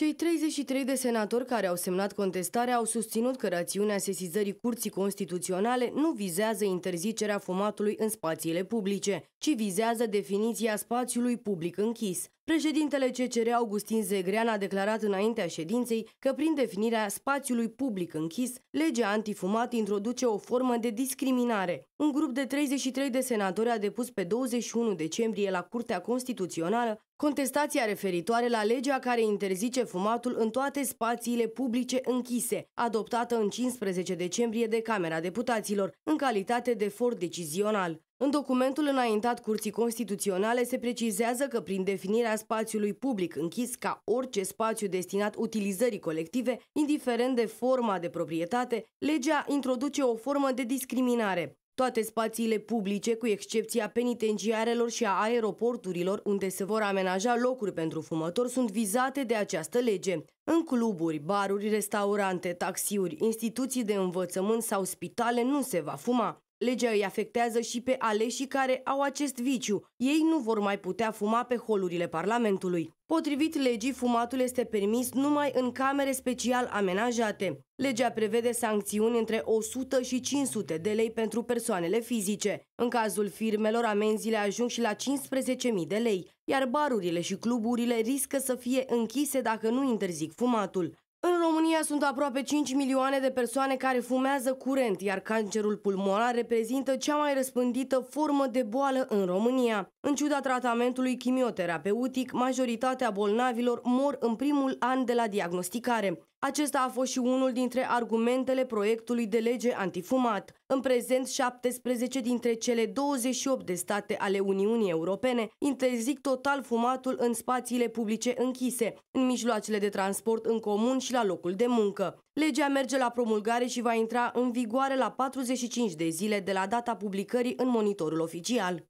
Cei 33 de senatori care au semnat contestarea au susținut că rațiunea sesizării Curții Constituționale nu vizează interzicerea fumatului în spațiile publice, ci vizează definiția spațiului public închis. Președintele CCR Augustin Zegrean a declarat înaintea ședinței că prin definirea spațiului public închis, legea antifumat introduce o formă de discriminare. Un grup de 33 de senatori a depus pe 21 decembrie la Curtea Constituțională contestația referitoare la legea care interzice fumatul în toate spațiile publice închise, adoptată în 15 decembrie de Camera Deputaților, în calitate de for decizional. În documentul înaintat Curții Constituționale se precizează că prin definirea spațiului public închis ca orice spațiu destinat utilizării colective, indiferent de forma de proprietate, legea introduce o formă de discriminare. Toate spațiile publice, cu excepția penitenciarelor și a aeroporturilor, unde se vor amenaja locuri pentru fumători, sunt vizate de această lege. În cluburi, baruri, restaurante, taxiuri, instituții de învățământ sau spitale nu se va fuma. Legea îi afectează și pe aleșii care au acest viciu. Ei nu vor mai putea fuma pe holurile Parlamentului. Potrivit legii, fumatul este permis numai în camere special amenajate. Legea prevede sancțiuni între 100 și 500 de lei pentru persoanele fizice. În cazul firmelor, amenziile ajung și la 15.000 de lei, iar barurile și cluburile riscă să fie închise dacă nu interzic fumatul. În România sunt aproape 5 milioane de persoane care fumează curent, iar cancerul pulmonar reprezintă cea mai răspândită formă de boală în România. În ciuda tratamentului chimioterapeutic, majoritatea bolnavilor mor în primul an de la diagnosticare. Acesta a fost și unul dintre argumentele proiectului de lege antifumat. În prezent, 17 dintre cele 28 de state ale Uniunii Europene interzic total fumatul în spațiile publice închise, în mijloacele de transport în comun și și la locul de muncă. Legea merge la promulgare și va intra în vigoare la 45 de zile de la data publicării în monitorul oficial.